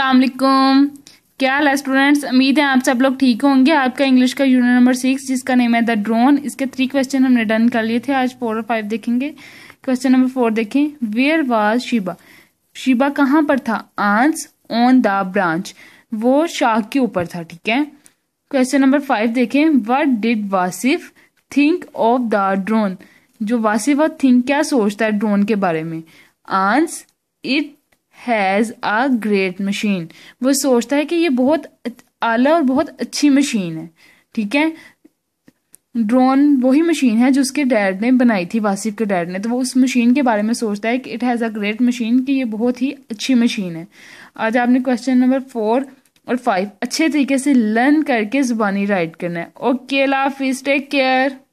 अल्लाम क्या हाल है स्टूडेंट्स उम्मीद है आप सब लोग ठीक होंगे आपका इंग्लिश का यूनिट नंबर सिक्स जिसका नेम है द ड्रोन इसके थ्री क्वेश्चन हमने डन कर लिए थे आज फोर और फाइव देखेंगे क्वेश्चन नंबर फोर देखें वेयर वाज शिबा शिबा कहाँ पर था आंस ऑन द ब्रांच वो शाख के ऊपर था ठीक है क्वेश्चन नंबर फाइव देखें what did Wasif think of the drone जो वासिफ और थिंक क्या सोचता है ड्रोन के बारे में answer it has a great machine वो सोचता है कि ये बहुत आला और बहुत अच्छी मशीन है ठीक है ड्रोन वही मशीन है जो उसके डैड ने बनाई थी वासिफ के डैड ने तो वो उस मशीन के बारे में सोचता है कि it has a great machine कि ये बहुत ही अच्छी मशीन है आज आपने क्वेश्चन नंबर फोर और फाइव अच्छे तरीके से लर्न करके ज़ुबानी राइट करना है ओके लाफिज टेक केयर